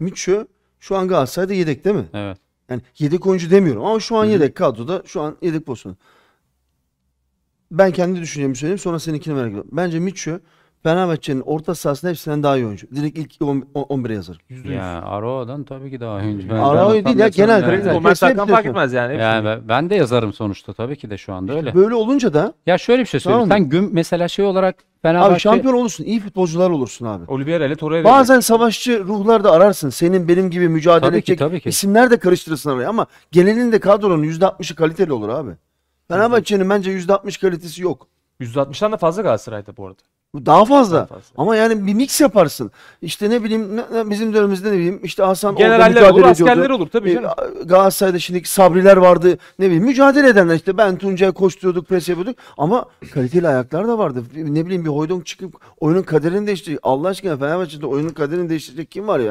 Mitchell şu an Galatasaray'da yedek değil mi? Evet. Yani yedek oyuncu demiyorum ama şu an Hı-hı. yedek kadroda şu an yedek pozisyonu. Ben kendi düşüncemi söyleyeyim sonra seninkini merak ediyorum. Bence Mitchell Fenerbahçe'nin orta sahasında hepsinden daha iyi oyuncu. Direkt ilk 11'e yazarım. %100. Ya Aroa'dan tabii ki daha oyuncu. Ben, Aroa'yı değil ya genel. Yani. O Ömer Sakkan fark etmez yani. Hepsini. yani ben, de yazarım sonuçta tabii ki de şu anda işte öyle. Böyle olunca da. Ya şöyle bir şey söyleyeyim. Tamam Sen gün mesela şey olarak Fenerbahçe... Abi şampiyon olursun. iyi futbolcular olursun abi. Oliveira ile Torreira. Bazen savaşçı ruhlar da ararsın. Senin benim gibi mücadele tabii edecek tabii ki. isimler de karıştırırsın araya ama genelinde kadronun %60'ı kaliteli olur abi. Fenerbahçe'nin bence %60 kalitesi yok. %60'dan da fazla Galatasaray'da bu arada. Daha fazla. Daha fazla. Ama yani bir mix yaparsın. İşte ne bileyim ne, bizim dönemimizde ne bileyim işte Hasan Generaller olur, ediyordu. askerler olur tabii e, canım. E, Galatasaray'da şimdiki sabriler vardı. Ne bileyim mücadele edenler işte ben Tuncay'a koşturuyorduk, pres yapıyorduk ama kaliteli ayaklar da vardı. Ne bileyim bir hoydon çıkıp oyunun kaderini değiştirecek. Allah aşkına Fenerbahçe'de oyunun kaderini değiştirecek kim var ya?